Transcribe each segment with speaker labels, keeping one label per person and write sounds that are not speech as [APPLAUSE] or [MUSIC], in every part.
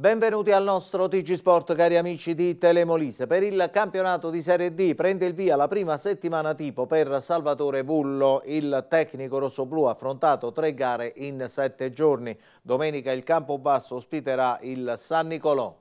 Speaker 1: Benvenuti al nostro TG Sport cari amici di Telemolise. Per il campionato di Serie D prende il via la prima settimana tipo per Salvatore Bullo. il tecnico rossoblù ha affrontato tre gare in sette giorni. Domenica il Campobasso ospiterà il San Nicolò.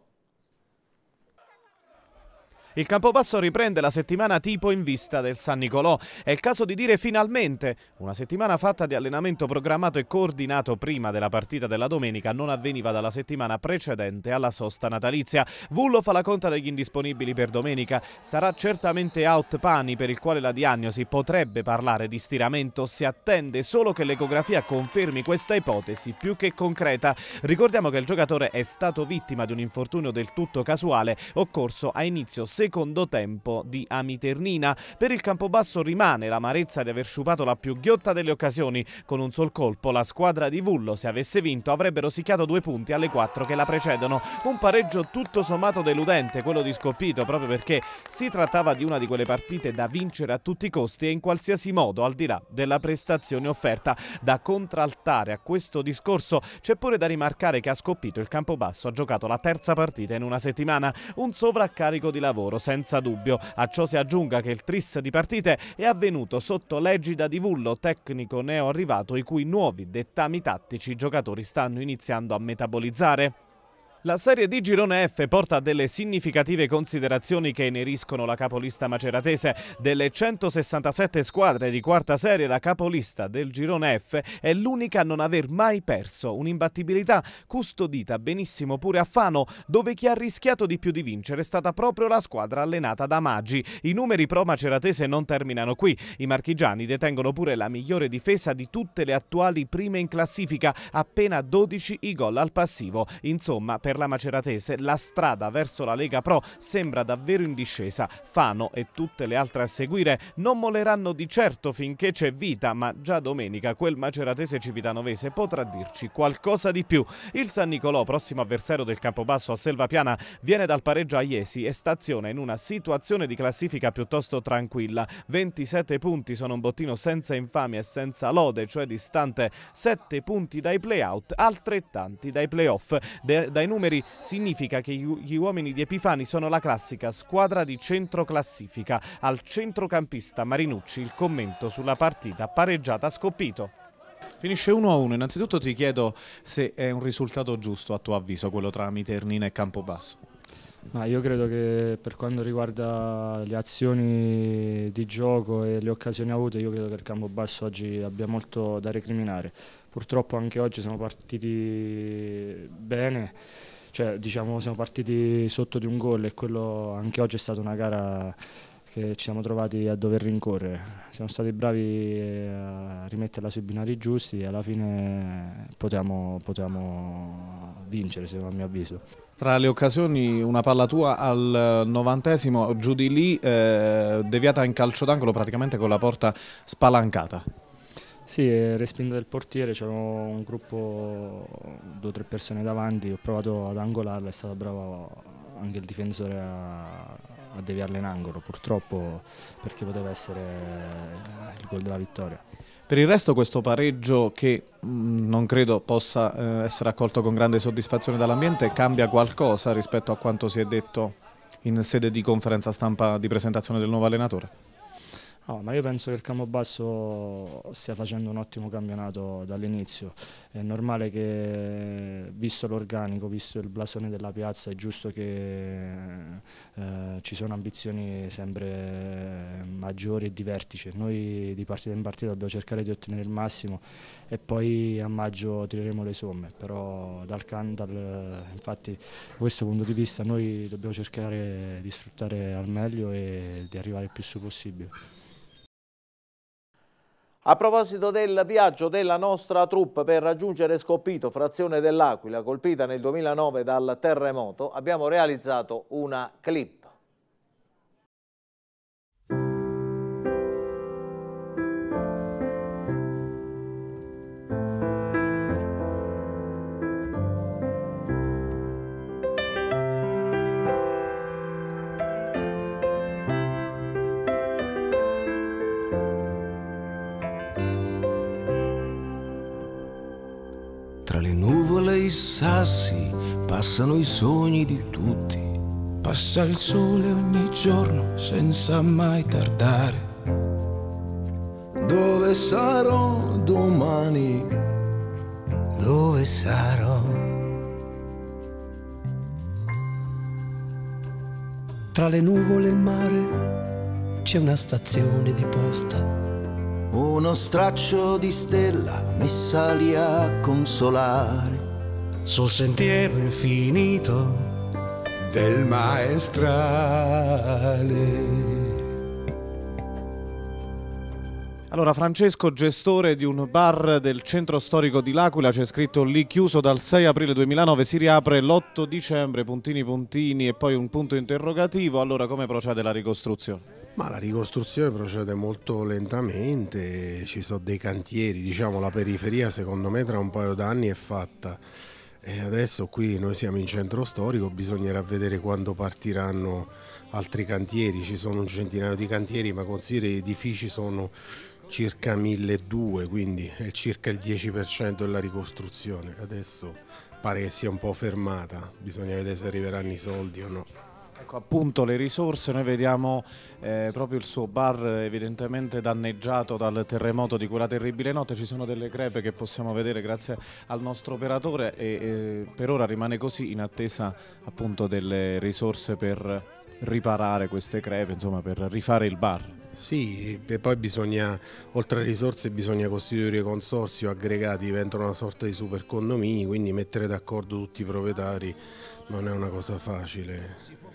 Speaker 2: Il Campobasso riprende la settimana tipo in vista del San Nicolò. È il caso di dire finalmente una settimana fatta di allenamento programmato e coordinato prima della partita della domenica non avveniva dalla settimana precedente alla sosta natalizia. Vullo fa la conta degli indisponibili per domenica. Sarà certamente out Pani per il quale la diagnosi potrebbe parlare di stiramento. Si attende solo che l'ecografia confermi questa ipotesi più che concreta. Ricordiamo che il giocatore è stato vittima di un infortunio del tutto casuale occorso a inizio secondo secondo tempo di Amiternina. Per il Campobasso rimane l'amarezza di aver sciupato la più ghiotta delle occasioni. Con un sol colpo la squadra di Vullo, se avesse vinto, avrebbe rosicchiato due punti alle quattro che la precedono. Un pareggio tutto sommato deludente, quello di Scoppito, proprio perché si trattava di una di quelle partite da vincere a tutti i costi e in qualsiasi modo, al di là della prestazione offerta. Da contraltare a questo discorso c'è pure da rimarcare che a Scoppito il Campobasso ha giocato la terza partita in una settimana, un sovraccarico di lavoro lavoro, senza dubbio. A ciò si aggiunga che il tris di partite è avvenuto sotto l'egida di Vullo, tecnico neo arrivato i cui nuovi dettami tattici i giocatori stanno iniziando a metabolizzare. La serie di girone F porta a delle significative considerazioni che ineriscono la capolista maceratese. Delle 167 squadre di quarta serie, la capolista del girone F è l'unica a non aver mai perso, un'imbattibilità custodita benissimo pure a Fano, dove chi ha rischiato di più di vincere è stata proprio la squadra allenata da Maggi. I numeri pro maceratese non terminano qui. I marchigiani detengono pure la migliore difesa di tutte le attuali prime in classifica, appena 12 i gol al passivo. Insomma, per per la Maceratese la strada verso la Lega Pro sembra davvero in discesa. Fano e tutte le altre a seguire non molleranno di certo finché c'è vita, ma già domenica quel Maceratese Civitanovese potrà dirci qualcosa di più. Il San Nicolò, prossimo avversario del Campobasso a Selvapiana, viene dal pareggio a Iesi e staziona in una situazione di classifica piuttosto tranquilla. 27 punti sono un bottino senza infamia e senza lode, cioè distante 7 punti dai playout, altrettanti dai playoff. De dai numeri numeri significa che gli uomini di Epifani sono la classica squadra di centro classifica. Al centrocampista Marinucci il commento sulla partita pareggiata a Scoppito. Finisce 1-1, innanzitutto ti chiedo se è un risultato giusto a tuo avviso quello tra Miternina e Campobasso.
Speaker 3: Ma io credo che per quanto riguarda le azioni di gioco e le occasioni avute, io credo che il campo basso oggi abbia molto da recriminare. Purtroppo anche oggi siamo partiti bene, cioè diciamo siamo partiti sotto di un gol e quello anche oggi è stata una gara che ci siamo trovati a dover rincorrere. Siamo stati bravi eh, a rimetterla sui binari giusti e alla fine potevamo, potevamo vincere, se a mio avviso.
Speaker 2: Tra le occasioni una palla tua al novantesimo, giù di lì, eh, deviata in calcio d'angolo praticamente con la porta spalancata.
Speaker 3: Sì, eh, respinta del portiere, c'era un gruppo, due o tre persone davanti, ho provato ad angolarla, è stato bravo anche il difensore a, a deviarla in angolo, purtroppo perché poteva essere il gol della vittoria.
Speaker 2: Per il resto questo pareggio che mh, mm, non credo possa eh, essere accolto con grande soddisfazione dall'ambiente cambia qualcosa rispetto a quanto si è detto in sede di conferenza stampa di presentazione del nuovo allenatore?
Speaker 3: Oh, ma io penso che il Campobasso stia facendo un ottimo campionato dall'inizio. È normale che, visto l'organico, visto il blasone della piazza, è giusto che eh, ci sono ambizioni sempre maggiori e di vertice. Noi di partita in partita dobbiamo cercare di ottenere il massimo e poi a maggio tireremo le somme. Però dal, dal infatti, da questo punto di vista noi dobbiamo cercare di sfruttare al meglio e di arrivare il più su possibile.
Speaker 1: A proposito del viaggio della nostra troupe per raggiungere Scoppito, frazione dell'Aquila, colpita nel 2009 dal terremoto, abbiamo realizzato una clip. dei sassi passano i sogni di tutti. Passa il sole ogni giorno senza mai tardare.
Speaker 4: Dove sarò domani?
Speaker 5: Dove sarò?
Speaker 1: Tra le nuvole e il mare c'è una stazione di posta. Uno straccio di stella mi sali a consolare sul sentiero infinito del maestrale.
Speaker 2: Allora, Francesco, gestore di un bar del centro storico di L'Aquila, c'è scritto lì chiuso dal 6 aprile 2009, si riapre l'8 dicembre, puntini puntini
Speaker 6: e poi un punto interrogativo. Allora, come procede la ricostruzione? Ma la ricostruzione procede molto lentamente, ci sono dei cantieri, diciamo la periferia secondo me tra un paio d'anni è fatta e adesso qui noi siamo in centro storico, bisognerà vedere quando partiranno altri cantieri, ci sono un centinaio di cantieri, ma consideri gli edifici sono circa 1200, quindi è circa il 10% della ricostruzione. Adesso pare che sia un po' fermata, bisogna vedere se arriveranno i soldi o no.
Speaker 2: Ecco appunto le risorse, noi vediamo eh, proprio il suo bar evidentemente danneggiato dal terremoto di quella terribile notte, ci sono delle crepe che possiamo vedere grazie al nostro operatore e eh, per ora rimane così in attesa appunto delle
Speaker 6: risorse per riparare queste crepe, insomma per rifare il bar. Sì, e poi bisogna, oltre alle risorse bisogna costituire o aggregati, diventano una sorta di super condomini, quindi mettere d'accordo tutti i proprietari non è una cosa facile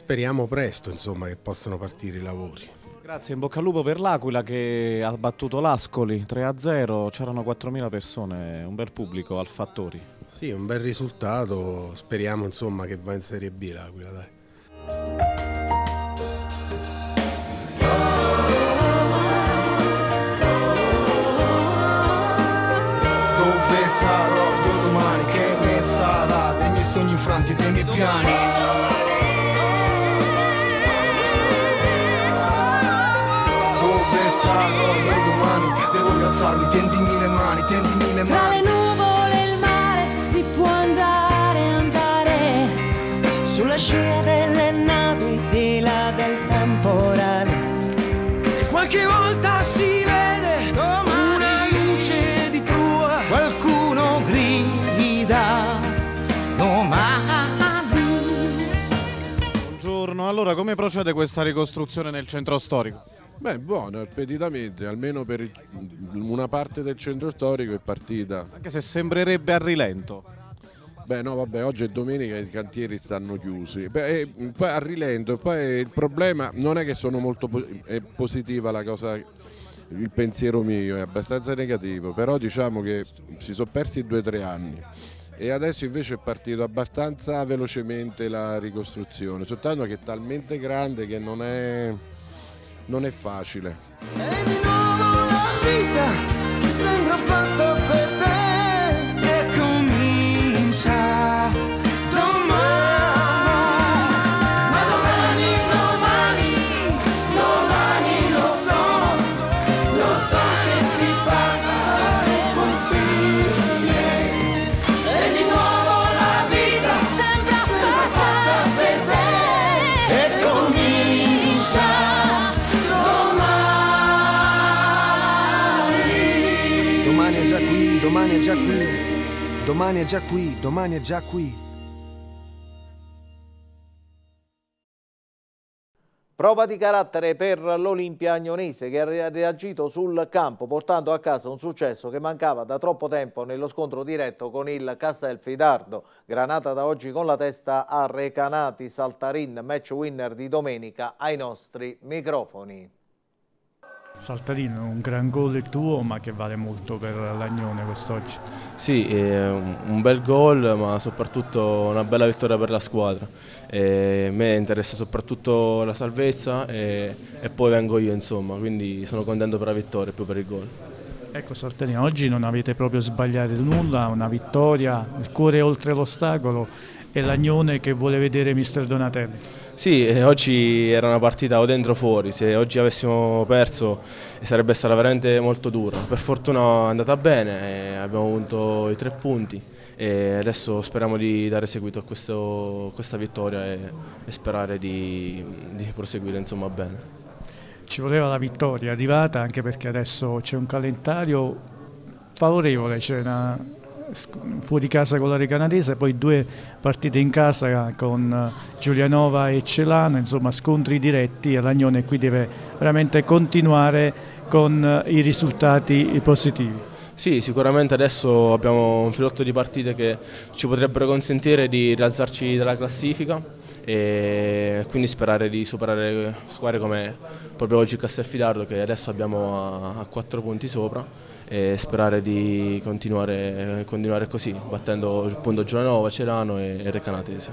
Speaker 6: speriamo presto insomma, che possano partire i lavori.
Speaker 2: Grazie, in bocca al lupo per l'Aquila che ha battuto l'Ascoli 3-0, c'erano 4.000 persone, un bel
Speaker 6: pubblico al Fattori. Sì, un bel risultato, speriamo insomma, che va in Serie B l'Aquila. Dai.
Speaker 4: Dove sarò domani? Che ne sarà dei miei sogni infranti, dei miei piani? alzarmi, tendimi le mani, tendimi le
Speaker 7: mani. Tra le
Speaker 8: nuvole e il mare si può andare, andare. Sulla
Speaker 2: scia
Speaker 9: delle navi, di là del temporale. E qualche volta si vede Domani una luce di prua. Qualcuno grida domani.
Speaker 2: Buongiorno, allora come procede questa ricostruzione nel centro storico?
Speaker 6: Beh, buono, speditamente, almeno per una parte del centro storico è partita. Anche se sembrerebbe a rilento. Beh no, vabbè, oggi è domenica e i cantieri stanno chiusi. Beh, eh, poi a rilento, poi il problema non è che sono molto positiva la cosa, il pensiero mio è abbastanza negativo, però diciamo che si sono persi due o tre anni e adesso invece è partito abbastanza velocemente la ricostruzione, soltanto che è talmente grande che non è non è facile. E
Speaker 10: di nuovo la vita che sembra fatta
Speaker 5: già
Speaker 7: qui, domani è già qui, domani è già qui.
Speaker 1: Prova di carattere per l'Olimpia Agnonese che ha reagito sul campo portando a casa un successo che mancava da troppo tempo nello scontro diretto con il Castelfidardo. Granata da oggi con la testa a Recanati Saltarin, match winner di domenica ai nostri microfoni.
Speaker 11: Saltarino, un gran gol il tuo ma che vale molto per l'Agnone quest'oggi. Sì,
Speaker 10: eh, un bel gol ma soprattutto una bella vittoria per la squadra. Eh, a me interessa soprattutto la salvezza e, e poi vengo io insomma, quindi sono contento per la vittoria e più per il gol.
Speaker 11: Ecco Saltarino, oggi non avete proprio sbagliato nulla, una vittoria, il cuore oltre l'ostacolo e l'Agnone che vuole vedere mister Donatelli.
Speaker 10: Sì, eh, oggi era una partita o dentro o fuori, se oggi avessimo perso eh, sarebbe stata veramente molto dura. Per fortuna è andata bene, eh, abbiamo avuto i tre punti e adesso speriamo di dare seguito a questo, questa vittoria e, e sperare di, di proseguire insomma, bene.
Speaker 11: Ci voleva la vittoria arrivata anche perché adesso c'è un calendario favorevole, c'è una fuori casa con l'area canadese, poi due partite in casa con eh, Giulianova e Celano, insomma scontri diretti e l'Agnone qui deve veramente continuare con eh, i risultati positivi.
Speaker 10: Sì, sicuramente adesso abbiamo un filotto di partite che ci potrebbero consentire di rialzarci dalla classifica e quindi sperare di superare squadre come proprio oggi Castelfidardo che adesso abbiamo a 4 punti sopra e sperare di continuare, continuare così, battendo appunto Giulianova, Cerano e, e Recanatese.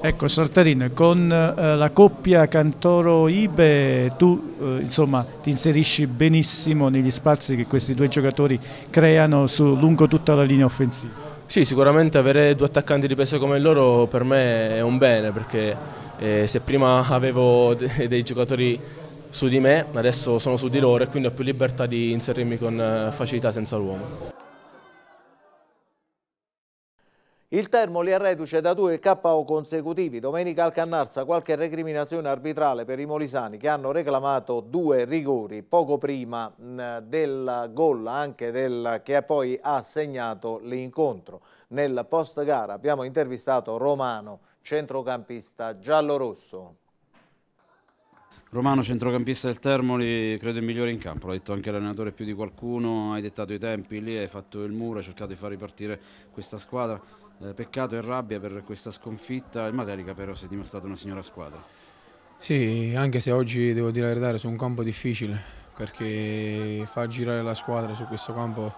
Speaker 11: Ecco Sartarin, con eh, la coppia Cantoro-Ibe tu eh, insomma, ti inserisci benissimo negli spazi che questi due giocatori creano su, lungo tutta la linea offensiva.
Speaker 10: Sì, sicuramente avere due attaccanti di peso come loro per me è un bene perché eh, se prima avevo dei giocatori su di me, adesso sono su di loro e quindi ho più libertà di inserirmi con eh, facilità senza l'uomo.
Speaker 1: Il Termoli è reduce da due KO consecutivi. Domenica al Cannarsa qualche recriminazione arbitrale per i molisani che hanno reclamato due rigori poco prima mm, del gol anche del che poi ha segnato l'incontro. Nel post gara abbiamo intervistato Romano, centrocampista giallorosso.
Speaker 12: Romano, centrocampista del Termoli, credo il migliore in campo, l'ha detto anche l'allenatore più di qualcuno, hai dettato i tempi lì, hai fatto il muro, hai cercato di far ripartire questa squadra. Eh, peccato e rabbia per questa sconfitta, il Matelica però si è dimostrato una signora squadra.
Speaker 13: Sì, anche se oggi devo dire la verità, su un campo difficile, perché far girare la squadra su questo campo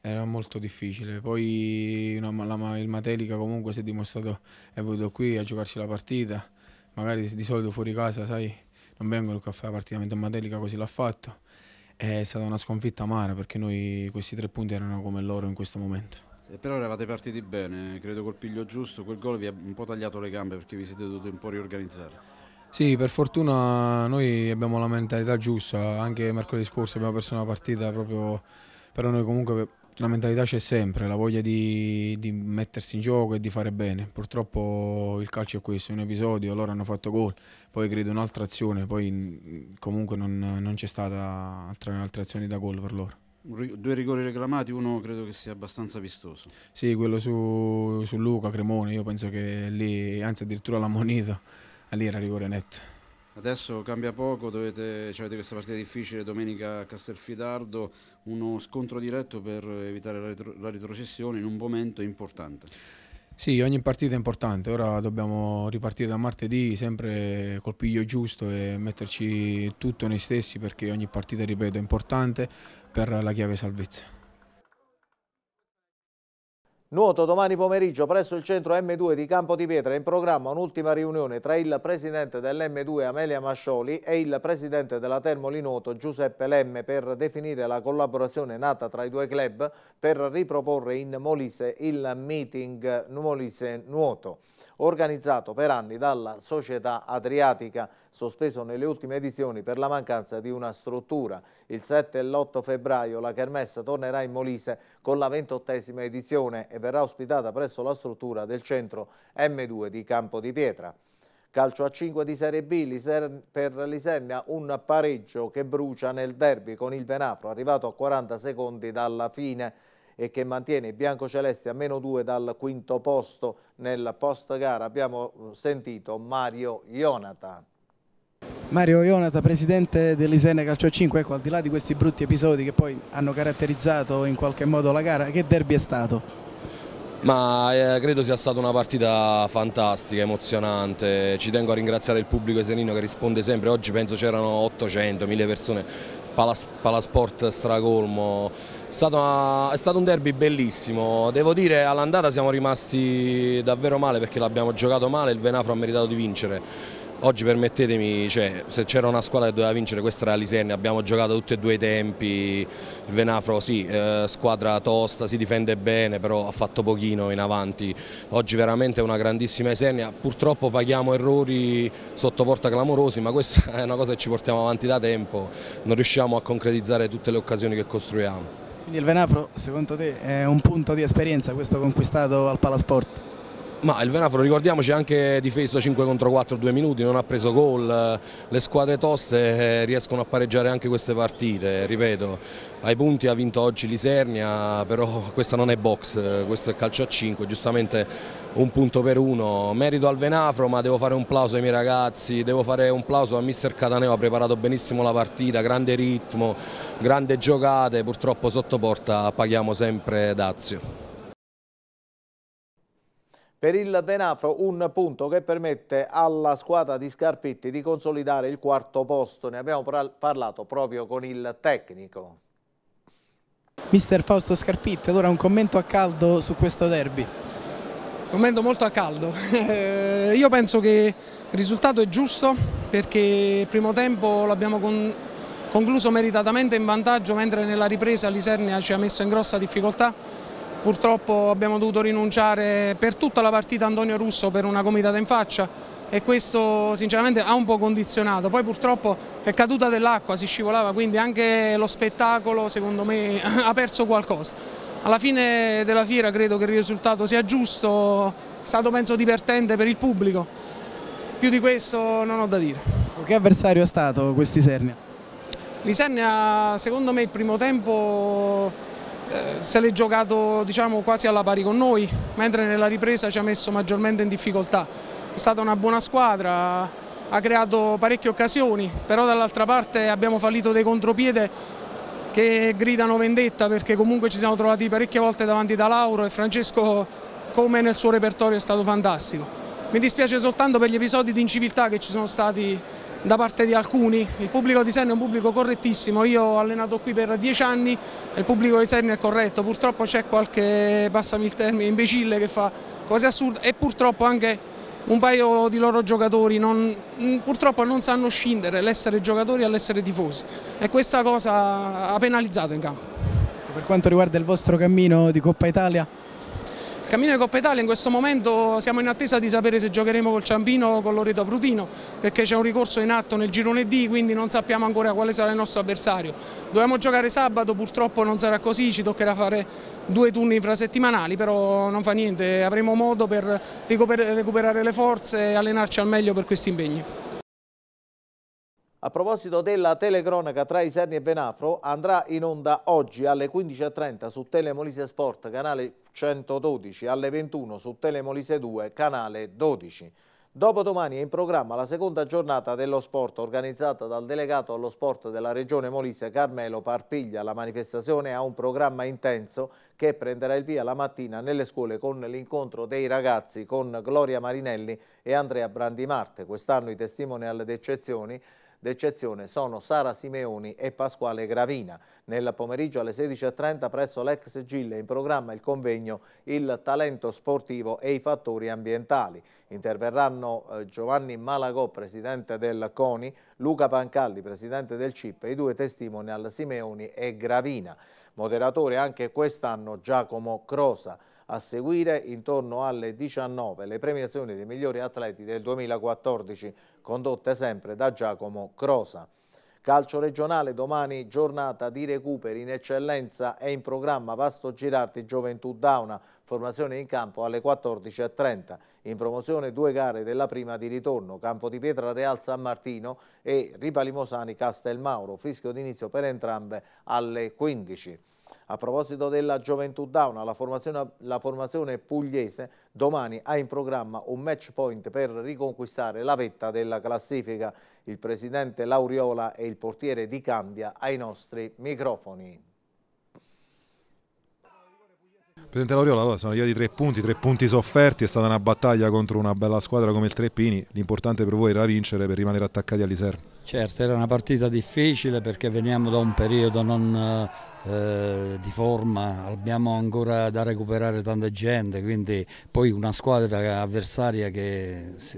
Speaker 13: era molto difficile. Poi no, la, il Matelica comunque si è dimostrato, è venuto qui a giocarsi la partita, magari di solito fuori casa, sai, non vengo qui a fare la partita Matelica così l'ha fatto. È stata una sconfitta amara perché noi questi tre punti erano come loro in questo momento.
Speaker 12: E però eravate partiti bene, credo col piglio giusto, quel gol vi ha un po' tagliato le gambe perché vi siete dovuti un po' riorganizzare.
Speaker 13: Sì, per fortuna noi abbiamo la mentalità giusta, anche mercoledì scorso abbiamo perso una partita proprio, per noi comunque la mentalità c'è sempre, la voglia di, di, mettersi in gioco e di fare bene. Purtroppo il calcio è questo, è un episodio, loro hanno fatto gol, poi credo un'altra azione, poi comunque non, non c'è stata altra, altre azioni da gol per loro.
Speaker 12: Due rigori reclamati, uno credo che sia abbastanza vistoso.
Speaker 13: Sì, quello su, su Luca, Cremone, io penso che lì, anzi addirittura l'ha monito, lì era rigore netto.
Speaker 12: Adesso cambia poco, dovete, cioè avete questa partita difficile domenica a Castelfidardo, uno scontro diretto per evitare la, retro- la retrocessione in un momento importante.
Speaker 13: Sì, ogni partita è importante, ora dobbiamo ripartire da martedì sempre col piglio giusto e metterci tutto noi stessi perché ogni partita, ripeto, è importante per la chiave salvezza.
Speaker 1: Nuoto domani pomeriggio presso il centro M2 di Campo di Pietra in programma un'ultima riunione tra il presidente dell'M2 Amelia Mascioli e il presidente della Termoli Nuoto Giuseppe Lemme per definire la collaborazione nata tra i due club per riproporre in Molise il meeting Molise Nuoto organizzato per anni dalla società adriatica sospeso nelle ultime edizioni per la mancanza di una struttura. Il 7 e l'8 febbraio la Kermessa tornerà in Molise con la 28esima edizione e verrà ospitata presso la struttura del centro M2 di Campo di Pietra. Calcio a 5 di Serie B per l'Isernia, un pareggio che brucia nel derby con il Venafro, arrivato a 40 secondi dalla fine e che mantiene i biancocelesti a meno 2 dal quinto posto. Nel post gara abbiamo eh, sentito Mario Jonathan.
Speaker 4: Mario Ionata, presidente dell'Isene Calcio 5, ecco al di là di questi brutti episodi che poi hanno caratterizzato in qualche modo la gara, che derby è stato?
Speaker 14: Ma eh, credo sia stata una partita fantastica, emozionante, ci tengo a ringraziare il pubblico esenino che risponde sempre, oggi penso c'erano 800, 1000 persone, palas, palasport stracolmo, è stato, una, è stato un derby bellissimo, devo dire all'andata siamo rimasti davvero male perché l'abbiamo giocato male, il Venafro ha meritato di vincere, Oggi permettetemi, cioè, se c'era una squadra che doveva vincere questa era la abbiamo giocato tutti e due i tempi, il Venafro sì, eh, squadra tosta, si difende bene, però ha fatto pochino in avanti, oggi veramente è una grandissima Lisenna, purtroppo paghiamo errori sotto porta clamorosi, ma questa [LAUGHS] è una cosa che ci portiamo avanti da tempo, non riusciamo a concretizzare tutte le occasioni che costruiamo.
Speaker 4: Quindi il Venafro secondo te è un punto di esperienza questo conquistato al Palasport?
Speaker 14: Ma il Venafro ricordiamoci anche difeso 5 contro 4 2 minuti, non ha preso gol, le squadre toste eh, riescono a pareggiare anche queste partite, ripeto, ai punti ha vinto oggi Lisernia, però questa non è box, questo è calcio a 5, giustamente un punto per uno, merito al Venafro ma devo fare un plauso ai miei ragazzi, devo fare un plauso a mister Cataneo, ha preparato benissimo la partita, grande ritmo, grande giocate, purtroppo sotto porta paghiamo sempre Dazio
Speaker 1: per il Denafro un punto che permette alla squadra di Scarpitti di consolidare il quarto posto. Ne abbiamo parlato proprio con il tecnico.
Speaker 4: Mister Fausto Scarpitti, allora un commento a caldo su
Speaker 8: questo derby. Commento molto a caldo. Eh, io penso che il risultato è giusto perché il primo tempo l'abbiamo con... concluso meritatamente in vantaggio mentre nella ripresa l'Isernia ci ha messo in grossa difficoltà Purtroppo abbiamo dovuto rinunciare per tutta la partita Antonio Russo per una comitata in faccia e questo sinceramente ha un po' condizionato. Poi purtroppo è caduta dell'acqua, si scivolava, quindi anche lo spettacolo secondo me [LAUGHS] ha perso qualcosa. Alla fine della fiera credo che il risultato sia giusto, è stato penso divertente per il pubblico. Più di questo non ho da dire.
Speaker 4: Che avversario è stato questi Sernia?
Speaker 8: Lisernia secondo me il primo tempo eh, se l'è giocato diciamo, quasi alla pari con noi, mentre nella ripresa ci ha messo maggiormente in difficoltà. È stata una buona squadra, ha creato parecchie occasioni, però dall'altra parte abbiamo fallito dei contropiede che gridano vendetta perché comunque ci siamo trovati parecchie volte davanti da Lauro e Francesco come nel suo repertorio è stato fantastico. Mi dispiace soltanto per gli episodi di inciviltà che ci sono stati da parte di alcuni. Il pubblico di Senna è un pubblico correttissimo, io ho allenato qui per dieci anni e il pubblico di Senna è corretto, purtroppo c'è qualche, passami il termine, imbecille che fa cose assurde e purtroppo anche un paio di loro giocatori non, mm, purtroppo non sanno scindere l'essere giocatori all'essere tifosi e questa cosa ha penalizzato in campo.
Speaker 4: Per quanto riguarda il vostro cammino di Coppa Italia,
Speaker 8: il Cammino di Coppa Italia in questo momento siamo in attesa di sapere se giocheremo col Ciampino o con Loreto Prutino perché c'è un ricorso in atto nel girone D quindi non sappiamo ancora quale sarà il nostro avversario. Dovevamo giocare sabato, purtroppo non sarà così, ci toccherà fare due turni infrasettimanali però non fa niente, avremo modo per recuperare le forze e allenarci al meglio per questi impegni.
Speaker 1: A proposito della telecronaca tra Iserni e Venafro, andrà in onda oggi alle 15.30 su Telemolise Sport, canale 112, alle 21 su Telemolise 2, canale 12. Dopodomani è in programma la seconda giornata dello sport organizzata dal delegato allo sport della regione Molise Carmelo Parpiglia. La manifestazione ha un programma intenso che prenderà il via la mattina nelle scuole con l'incontro dei ragazzi con Gloria Marinelli e Andrea Brandimarte. Quest'anno i testimonial d'eccezioni D'eccezione sono Sara Simeoni e Pasquale Gravina. Nel pomeriggio alle 16.30 presso l'ex Gille in programma il convegno Il talento sportivo e i fattori ambientali. Interverranno eh, Giovanni Malagò, presidente del CONI, Luca Pancalli, presidente del CIP e i due testimonial Simeoni e Gravina. Moderatore anche quest'anno Giacomo Crosa. A seguire intorno alle 19 le premiazioni dei migliori atleti del 2014 condotte sempre da Giacomo Crosa. Calcio regionale, domani giornata di recuperi in eccellenza è in programma Vasto Girardi Gioventù Dauna, formazione in campo alle 14.30. In promozione due gare della prima di ritorno, Campo di Pietra Real San Martino e Ripalimosani Castelmauro, fischio d'inizio per entrambe alle 15.00. A proposito della Gioventù Down, la formazione, la formazione pugliese domani ha in programma un match point per riconquistare la vetta della classifica. Il presidente Lauriola e il portiere Di Cambia ai nostri microfoni.
Speaker 15: Presidente Lauriola, allora sono arrivati tre punti, tre punti sofferti, è stata una battaglia contro una bella squadra come il Treppini, l'importante per voi era vincere per rimanere attaccati all'Iser.
Speaker 5: Certo, era una partita difficile perché veniamo da un periodo non eh, eh, di forma, abbiamo ancora da recuperare tanta gente, quindi poi una squadra avversaria che è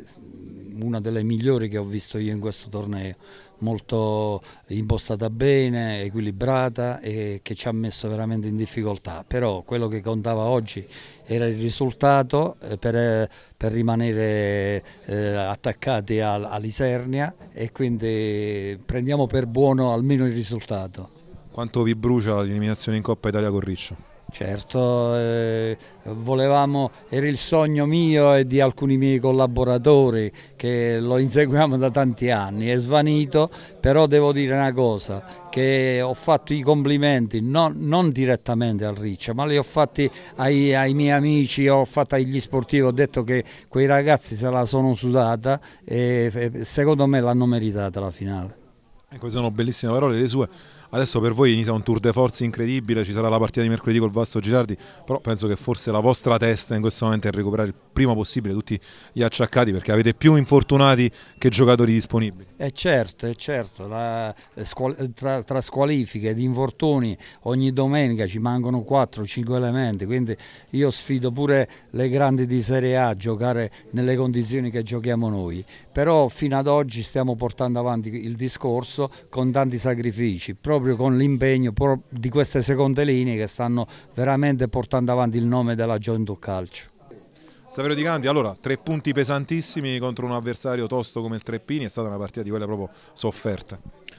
Speaker 5: una delle migliori che ho visto io in questo torneo, molto impostata bene, equilibrata e che ci ha messo veramente in difficoltà, però quello che contava oggi era il risultato eh, per, per rimanere eh, attaccati all'Isernia e quindi prendiamo per buono almeno il risultato. Quanto vi brucia l'eliminazione in Coppa Italia con Riccio? Certo, eh, volevamo, era il sogno mio e di alcuni miei collaboratori che lo inseguiamo da tanti anni, è svanito, però devo dire una cosa, che ho fatto i complimenti non, non direttamente al Riccia, ma li ho fatti ai, ai, miei amici, ho fatto agli sportivi, ho detto che quei ragazzi se la sono sudata e,
Speaker 15: e secondo me l'hanno meritata la finale. Ecco, sono bellissime parole le sue. Adesso per voi inizia un tour de force incredibile, ci sarà la partita di mercoledì col Vasto Girardi, però penso che forse la vostra testa in questo momento è recuperare il prima possibile tutti gli acciaccati perché avete più infortunati che giocatori disponibili.
Speaker 5: È certo, è certo, la, eh, eh, tra, tra squalifiche ed infortuni ogni domenica ci mancano 4-5 elementi, quindi io sfido pure le grandi di Serie A a giocare nelle condizioni che giochiamo noi, però fino ad oggi stiamo portando avanti il discorso con tanti sacrifici, proprio proprio con l'impegno di queste seconde linee che stanno veramente portando avanti il nome della
Speaker 15: Gioventù Calcio. Saverio Di Canti, allora tre punti pesantissimi contro un avversario tosto come il Treppini, è stata una partita di quella proprio sofferta.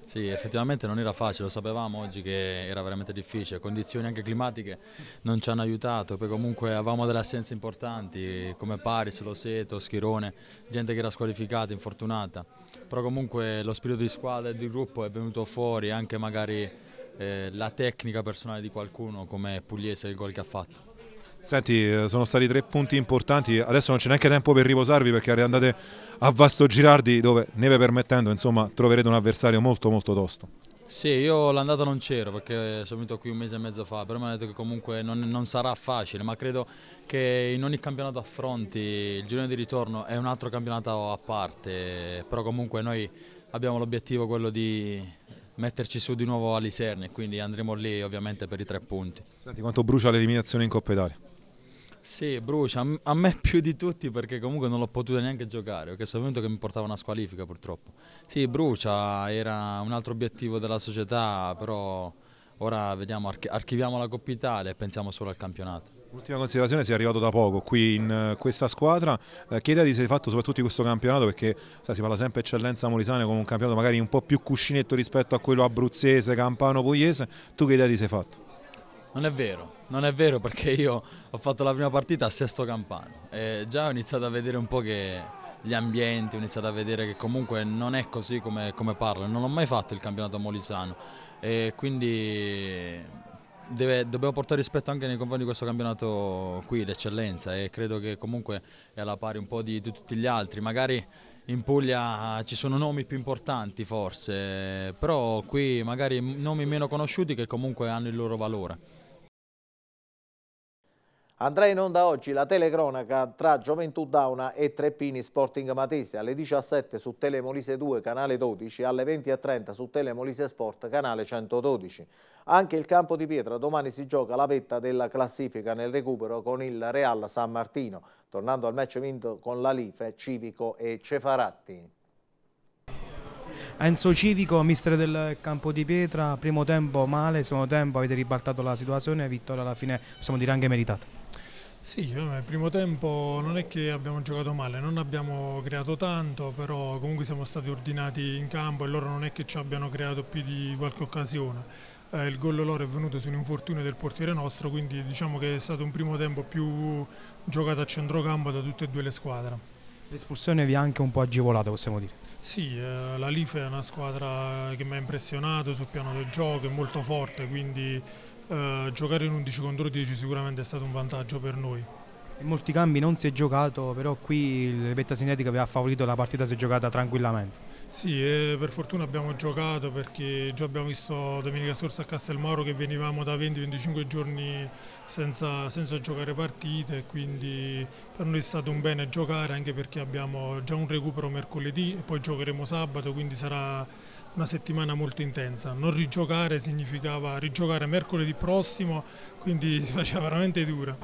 Speaker 16: Sì, effettivamente non era facile, lo sapevamo oggi che era veramente difficile, condizioni anche climatiche non ci hanno aiutato, poi comunque avevamo delle assenze importanti come Paris, Loseto, Schirone, gente che era squalificata, infortunata, però comunque lo spirito di squadra e di gruppo è venuto fuori, anche magari eh, la tecnica personale di qualcuno come Pugliese, il gol che ha fatto.
Speaker 15: Senti, eh, sono stati tre punti importanti, adesso non c'è neanche tempo per riposarvi perché andate a Vasto Girardi dove, neve permettendo, insomma, troverete un avversario molto molto tosto.
Speaker 16: Sì, io l'andata non c'ero perché sono venuto qui un mese e mezzo fa, però mi hanno detto che comunque non, non, sarà facile, ma credo che in ogni campionato affronti il girone di ritorno è un altro campionato a parte, però comunque noi abbiamo l'obiettivo quello di metterci su di nuovo a quindi andremo lì ovviamente per i tre punti. Senti, quanto brucia
Speaker 15: l'eliminazione in Coppa Italia?
Speaker 16: Sì, brucia, a me [LAUGHS] più di tutti perché comunque non l'ho potuta neanche giocare, perché sapevo che mi portava una squalifica purtroppo. Sì, brucia, era un altro obiettivo della società, però ora vediamo, archiviamo la Coppa Italia e pensiamo solo al campionato.
Speaker 15: Ultima considerazione, sei arrivato da poco qui in eh, questa squadra, eh, che idea ti fatto soprattutto di questo campionato perché sai, si parla sempre eccellenza molisane come un campionato magari un po' più cuscinetto rispetto a quello abruzzese, campano, pugliese, tu che idea ti sei fatto?
Speaker 16: Non è vero, non è vero perché [LAUGHS] io ho fatto la prima partita a Sesto Campano e già ho iniziato a vedere un po' che gli ambienti, ho iniziato a vedere che comunque non è così come, come parlo, non ho mai fatto il campionato molisano e quindi deve, dobbiamo portare rispetto anche nei confronti di questo campionato qui, l'eccellenza e credo che comunque è alla pari un po' di, di tutti gli altri, magari in Puglia ci sono nomi più importanti forse, però qui magari nomi meno conosciuti che comunque hanno il loro valore.
Speaker 1: Andrà in onda oggi la telecronaca tra Gioventù Dauna e Treppini Sporting Matese alle 17 su Telemolise 2 canale 12 alle 20.30 su Telemolise Sport canale 112. Anche il campo di pietra domani si gioca la vetta della classifica nel recupero con il Real San Martino, tornando al match vinto con la Life, Civico e Cefaratti.
Speaker 9: Enzo Civico, mister del campo di pietra, primo tempo male, secondo tempo avete ribaltato la situazione vittoria alla fine possiamo dire anche meritata.
Speaker 17: Sì, nel eh, primo tempo non è che abbiamo giocato male, non abbiamo creato tanto, però comunque siamo stati ordinati in campo e loro non è che ci abbiano creato più di qualche occasione. Eh, il gol loro è venuto su un infortunio del portiere nostro, quindi diciamo che è stato un primo tempo più giocato a centrocampo da tutte e due le squadre.
Speaker 9: L'espulsione vi ha anche un po' agevolato, possiamo dire?
Speaker 17: Sì, eh, la Life è una squadra che mi ha impressionato sul piano del gioco, è molto forte, quindi eh, giocare in 11 contro 10 sicuramente è stato un vantaggio per noi.
Speaker 9: In molti cambi non si è giocato, però qui l'epetta sinetica aveva favorito la partita, si è giocata tranquillamente.
Speaker 17: Sì, per fortuna abbiamo giocato perché già abbiamo visto domenica scorsa a Castelmauro che venivamo da 20-25 giorni senza, senza, giocare partite, quindi per noi è stato un bene giocare anche perché abbiamo già un recupero mercoledì e poi giocheremo sabato, quindi sarà una settimana molto intensa. Non rigiocare significava rigiocare mercoledì prossimo, quindi si faceva veramente dura.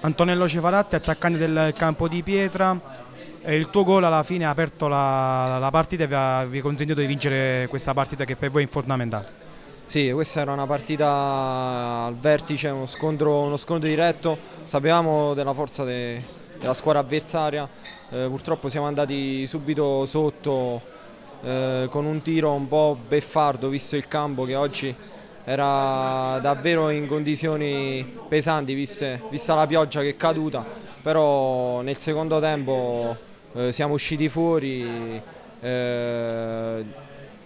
Speaker 9: Antonello Cefaratti, attaccante del campo di pietra. e il tuo gol alla fine ha aperto la, la partita e vi ha, vi ha consentito di vincere questa partita che per voi è fondamentale.
Speaker 12: Sì, questa era una partita al vertice, uno scontro, uno scontro diretto, sapevamo della forza de, della squadra avversaria, eh, purtroppo siamo andati subito sotto eh, con un tiro un po' beffardo visto il campo che oggi era davvero in condizioni pesanti viste, vista la pioggia che è caduta, però nel secondo tempo eh, siamo usciti fuori, eh,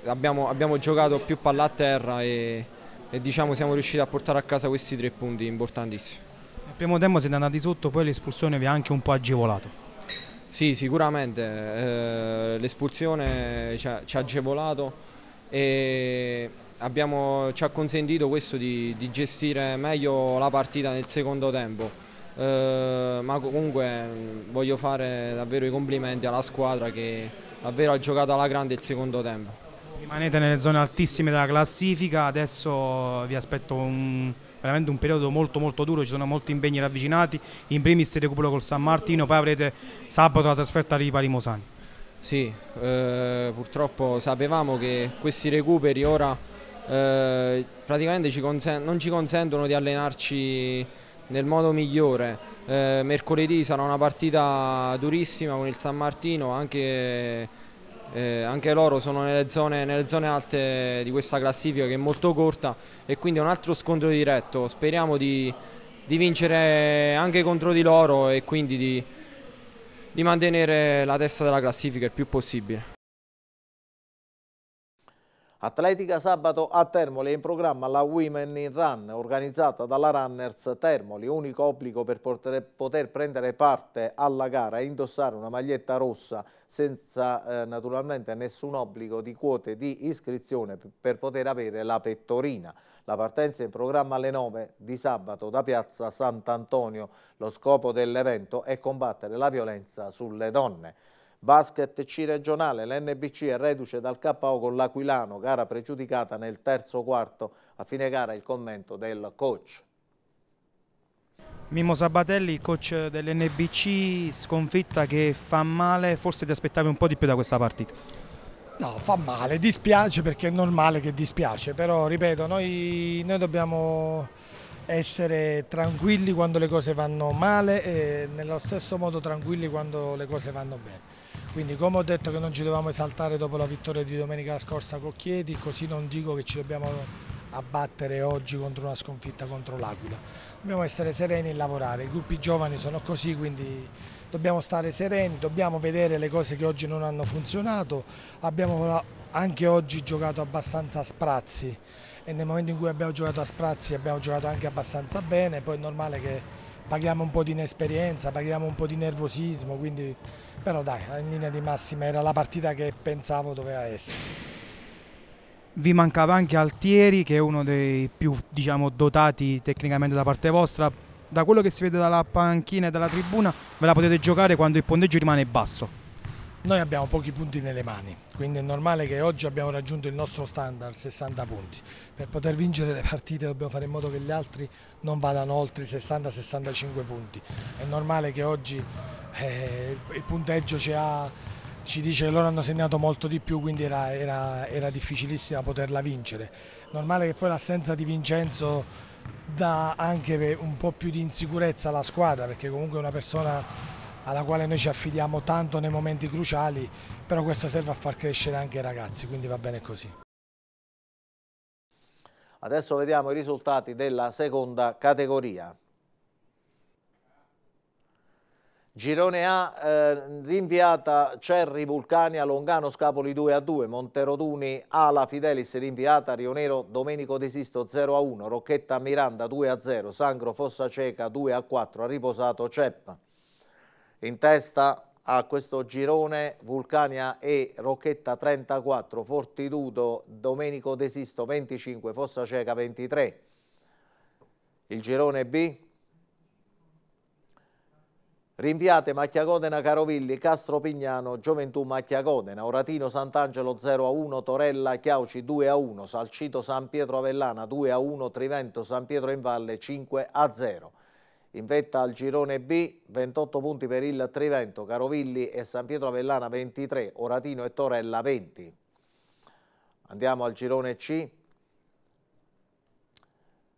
Speaker 12: abbiamo, abbiamo, giocato più palla a terra e, e diciamo siamo riusciti a portare a casa questi tre punti importantissimi. Nel
Speaker 9: primo tempo siete andati sotto, poi l'espulsione vi ha anche un po' agevolato.
Speaker 12: Sì, sicuramente eh, l'espulsione ci, ci ha, agevolato e abbiamo, ci ha consentito questo di, di, gestire meglio la partita nel secondo tempo. Eh, ma comunque mm, voglio fare davvero i complimenti alla squadra che davvero ha giocato alla grande il secondo tempo.
Speaker 9: Rimanete nelle zone altissime della classifica, adesso vi aspetto un, veramente un periodo molto molto duro, ci sono molti impegni ravvicinati, in primis il recupero col San Martino, poi avrete sabato la trasferta di Parimosani.
Speaker 12: Sì, eh, purtroppo sapevamo che questi recuperi ora eh, praticamente ci non ci consentono di allenarci nel modo migliore. Eh, mercoledì sarà una partita durissima con il San Martino, anche eh, anche loro sono nelle zone, nelle zone, alte di questa classifica che è molto corta e quindi è un altro scontro diretto, speriamo di, di vincere anche contro di loro e quindi di, di mantenere la testa della classifica il più possibile.
Speaker 1: Atletica sabato a Termoli è in programma la Women in Run organizzata dalla Runners Termoli, unico obbligo per poter prendere parte alla gara è indossare una maglietta rossa senza eh, naturalmente nessun obbligo di quote di iscrizione per poter avere la pettorina. La partenza è in programma alle 9 di sabato da piazza Sant'Antonio. Lo scopo dell'evento è combattere la violenza sulle donne. Basket C regionale, l'NBC è reduce dal KO con l'Aquilano, gara pregiudicata nel terzo quarto. A fine gara il commento del coach.
Speaker 9: Mimo Sabatelli, coach dell'NBC, sconfitta che fa male, forse ti aspettavi un po' di più da questa partita.
Speaker 7: No, fa male, dispiace perché è normale che dispiace, però ripeto, noi, noi dobbiamo essere tranquilli quando le cose vanno male e nello stesso modo tranquilli quando le cose vanno bene. Quindi come ho detto che non ci dovevamo esaltare dopo la vittoria di domenica scorsa con Chieti, così non dico che ci dobbiamo abbattere oggi contro una sconfitta contro l'Aquila. Dobbiamo essere sereni e lavorare, i gruppi giovani sono così, quindi dobbiamo stare sereni, dobbiamo vedere le cose che oggi non hanno funzionato, abbiamo anche oggi giocato abbastanza a sprazzi e nel momento in cui abbiamo giocato a sprazzi abbiamo giocato anche abbastanza bene, poi è normale che paghiamo un po' di inesperienza, paghiamo un po' di nervosismo, quindi... però dai, in linea di massima era la partita che pensavo doveva essere.
Speaker 9: Vi mancava anche Altieri che è uno dei più diciamo, dotati tecnicamente da parte vostra, da quello che si vede dalla panchina e dalla tribuna ve la potete giocare quando il ponteggio rimane basso. Noi
Speaker 7: abbiamo pochi punti nelle mani, quindi è normale che oggi abbiamo raggiunto il nostro standard, 60 punti. Per poter vincere le partite dobbiamo fare in modo che gli altri non vadano oltre i 60-65 punti. È normale che oggi eh, il punteggio ci, ha, ci, dice che loro hanno segnato molto di più, quindi era, era, era difficilissima poterla vincere. È Normale che poi l'assenza di Vincenzo dà anche un po' più di insicurezza alla squadra, perché comunque è una persona alla quale noi ci affidiamo tanto nei momenti cruciali, però questo serve a far crescere anche i ragazzi, quindi va bene così.
Speaker 1: Adesso vediamo i risultati della seconda categoria. Girone A, eh, rinviata Cerri, Vulcania, Longano, Scapoli 2 a 2, Monteroduni, Ala, Fidelis rinviata, Rionero, Domenico Desisto 0 a 1, Rocchetta, Miranda 2 a 0, Sangro, Fossa Ceca 2 a 4, ha riposato Ceppa in testa a questo girone Vulcania E, Rocchetta 34, Fortitudo, Domenico Desisto 25, Fossa Ceca 23. Il girone B. Rinviate Macchia Macchiacodena Carovilli, Castro Pignano, Gioventù Macchia Macchiacodena, Oratino Sant'Angelo 0 a 1, Torella Chiauci 2 a 1, Salcito San Pietro Avellana 2 a 1, Trivento San Pietro in Valle 5 a 0. In vetta al girone B, 28 punti per il Trivento, Carovilli e San Pietro Avellana 23, Oratino e Torella 20. Andiamo al girone C.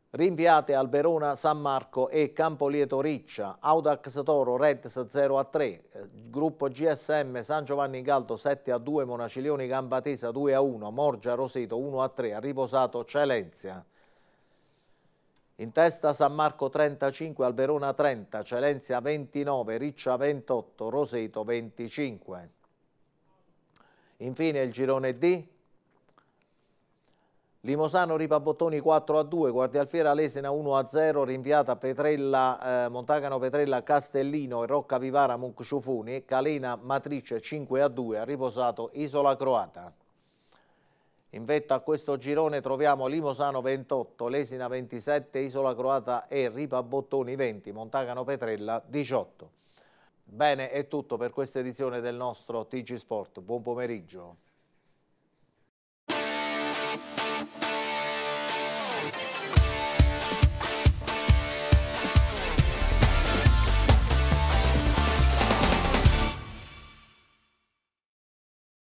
Speaker 1: Rinviate al Verona, San Marco e Campolieto Riccia, Audax Toro, Reds 0 a 3, gruppo GSM San Giovanni Galdo 7 a 2, Monacilioni Gambatesa 2 a 1, Morgia Roseto 1 a 3, Riposato Celenzia. In testa San Marco 35, Alberona 30, Celenzia 29, Riccia 28, Roseto 25. Infine il girone D, Limosano Ripabottoni 4 a 2, Guardia Alfiera Lesena 1 a 0, rinviata Petrella, eh, Montagano Petrella Castellino e Rocca Vivara Muncciufuni, Calena Matrice 5 a 2, ha riposato Isola Croata. In vetta a questo girone troviamo Limosano 28, Lesina 27, Isola Croata e Ripa Bottoni 20, Montagano Petrella 18. Bene, è tutto per questa edizione del nostro TG Sport. Buon pomeriggio.